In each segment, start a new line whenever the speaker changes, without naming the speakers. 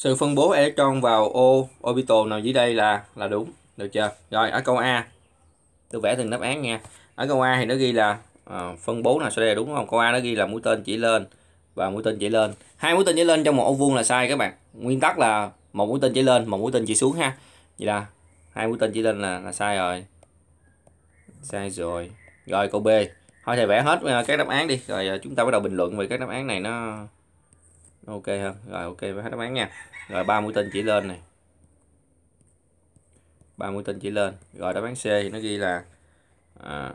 sự phân bố electron vào ô orbital nào dưới đây là là đúng được chưa rồi ở câu a tôi vẽ từng đáp án nha ở câu a thì nó ghi là à, phân bố nào sau đây là đúng không câu a nó ghi là mũi tên chỉ lên và mũi tên chỉ lên hai mũi tên chỉ lên trong một ô vuông là sai các bạn nguyên tắc là một mũi tên chỉ lên một mũi tên chỉ xuống ha vậy là hai mũi tên chỉ lên là, là sai rồi sai rồi rồi câu b thôi thầy vẽ hết ờ, các đáp án đi rồi ờ, chúng ta bắt đầu bình luận về các đáp án này nó ok hơn rồi ok với hết đáp án nha rồi ba mũi tên chỉ lên này ba mũi tên chỉ lên rồi đáp án C thì nó ghi là à,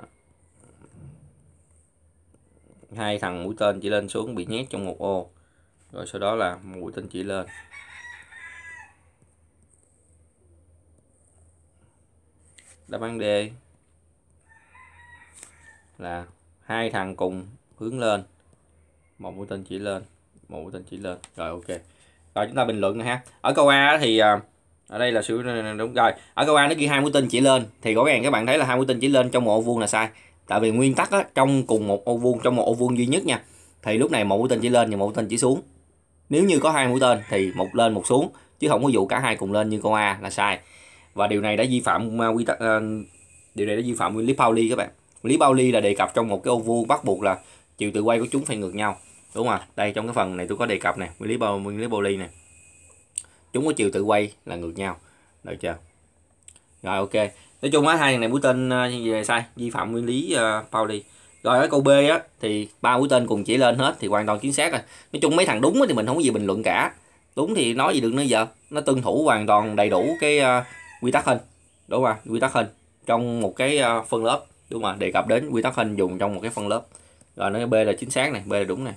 hai thằng mũi tên chỉ lên xuống bị nhét trong một ô rồi sau đó là mũi tên chỉ lên đáp án D là hai thằng cùng hướng lên một mũi tên chỉ lên mũ tên chỉ lên rồi ok rồi chúng ta bình luận ha ở câu a thì à, ở đây là sự đúng rồi ở câu a nó ghi hai mũi tên chỉ lên thì rõ ràng các bạn thấy là hai mũi tên chỉ lên trong một ô vuông là sai tại vì nguyên tắc đó trong cùng một ô vuông trong một ô vuông duy nhất nha thì lúc này một mũi tên chỉ lên và một mũi tên chỉ xuống nếu như có hai mũi tên thì một lên một xuống chứ không có vụ cả hai cùng lên như câu a là sai và điều này đã vi phạm à, quy tắc uh, điều này đã vi phạm nguyên lý Pauli các bạn lý Pauli là đề cập trong một cái ô vuông bắt buộc là chiều tự quay của chúng phải ngược nhau đúng không đây trong cái phần này tôi có đề cập này nguyên lý bao nguyên lý poly này chúng có chiều tự quay là ngược nhau được chưa rồi ok nói chung á hai thằng này mũi tên gì ờ, sai vi phạm nguyên lý uh, rồi cái câu B á thì ba mũi tên cùng chỉ lên hết thì hoàn toàn chính xác rồi nói chung mấy thằng đúng thì mình không có gì bình luận cả đúng thì nói gì được nữa giờ nó tuân thủ hoàn toàn đầy đủ cái ờ, quy tắc hình đúng không quy tắc hình trong một cái phân lớp đúng không đề cập đến quy tắc hình dùng trong một cái phân lớp rồi nó B là chính xác này B là đúng này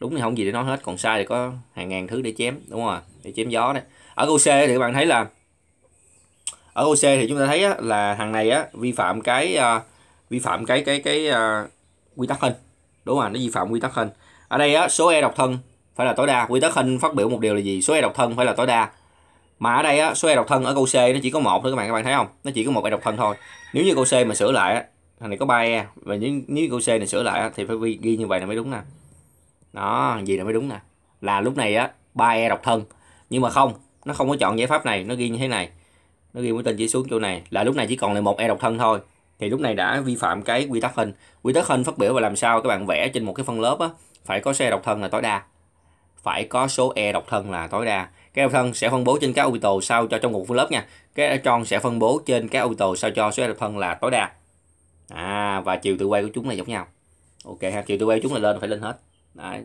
đúng thì không gì để nói hết còn sai thì có hàng ngàn thứ để chém đúng không ạ để chém gió đấy ở câu C thì các bạn thấy là ở câu C thì chúng ta thấy là thằng này á, vi phạm cái à, vi phạm cái cái cái uh, quy tắc hình đúng không ạ nó vi phạm quy tắc hình ở đây á, số e độc thân phải là tối đa quy tắc hình phát biểu một điều là gì số e độc thân phải là tối đa mà ở đây á, số e độc thân ở câu C nó chỉ có một thôi các bạn các bạn thấy không nó chỉ có một e độc thân thôi nếu như câu C mà sửa lại á, thằng này có ba e và nếu, nếu câu C này sửa lại á, thì phải ghi như vậy là mới đúng nè đó gì là mới đúng nè là lúc này á ba e độc thân nhưng mà không nó không có chọn giải pháp này nó ghi như thế này nó ghi mũi tên chỉ xuống chỗ này là lúc này chỉ còn lại một e độc thân thôi thì lúc này đã vi phạm cái quy tắc hình quy tắc hình phát biểu và làm sao các bạn vẽ trên một cái phân lớp á phải có xe độc thân là tối đa phải có số e độc thân là tối đa cái e độc thân sẽ phân bố trên các orbital sao cho trong một phân lớp nha cái electron sẽ phân bố trên các orbital sao cho số e độc thân là tối đa à và chiều tự quay của chúng là giống nhau ok ha chiều tự quay của chúng là lên phải lên hết Đấy.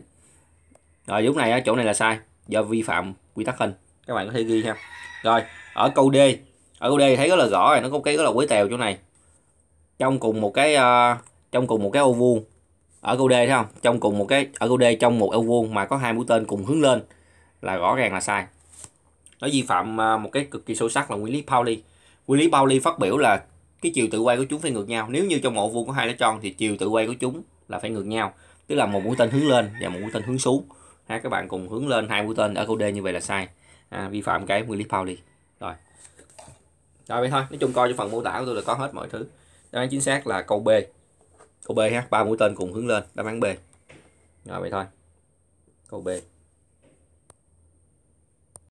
rồi lúc này chỗ này là sai do vi phạm quy tắc hình các bạn có thể ghi ha rồi ở câu D ở câu D thấy rất là rõ rồi nó có cái rất là quế tèo chỗ này trong cùng một cái uh, trong cùng một cái ô vuông ở câu D thấy không trong cùng một cái ở câu D trong một ô vuông mà có hai mũi tên cùng hướng lên là rõ ràng là sai nó vi phạm uh, một cái cực kỳ sâu sắc là nguyên lý Pauli nguyên lý Pauli phát biểu là cái chiều tự quay của chúng phải ngược nhau nếu như trong một vuông có hai lá tròn thì chiều tự quay của chúng là phải ngược nhau tức là một mũi tên hướng lên và một mũi tên hướng xuống ha các bạn cùng hướng lên hai mũi tên ở câu D như vậy là sai à, vi phạm cái nguyên lý Pauli rồi rồi vậy thôi nói chung coi cho phần mô tả của tôi là có hết mọi thứ đáp án chính xác là câu B câu B ha ba mũi tên cùng hướng lên đáp án B rồi vậy thôi câu B